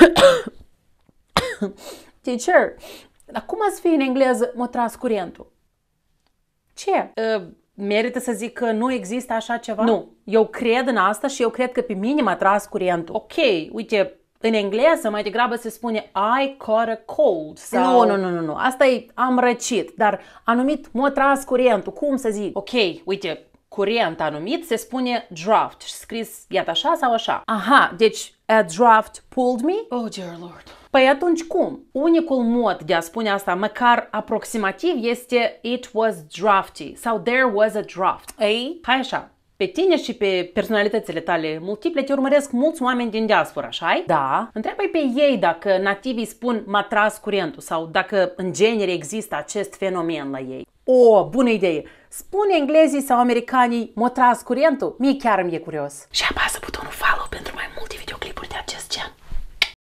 Teacher, dar cum ați fi în engleză mă tras curentul? Ce? Uh, merită să zic că nu există așa ceva? Nu. Eu cred în asta și eu cred că pe mine m-a tras curentul. Ok, uite, în engleză mai degrabă se spune I caught a cold sau... Nu, nu, nu, nu, asta e am răcit, dar anumit m-a tras curentul, cum să zic? Ok, uite, curent anumit se spune draft și scris iată așa sau așa. Aha, deci a draft pulled me? Oh, dear lord. Păi atunci cum? Unicul mod de a spune asta, măcar aproximativ, este it was drafty sau there was a draft. Ei, hai așa, pe tine și pe personalitățile tale multiple te urmăresc mulți oameni din diaspora, așa Da. întreabă pe ei dacă nativii spun matras curentul sau dacă în genere există acest fenomen la ei. O, oh, bună idee! Spune englezii sau americanii, mă tras curentul? Mie chiar îmi e curios. Și apasă butonul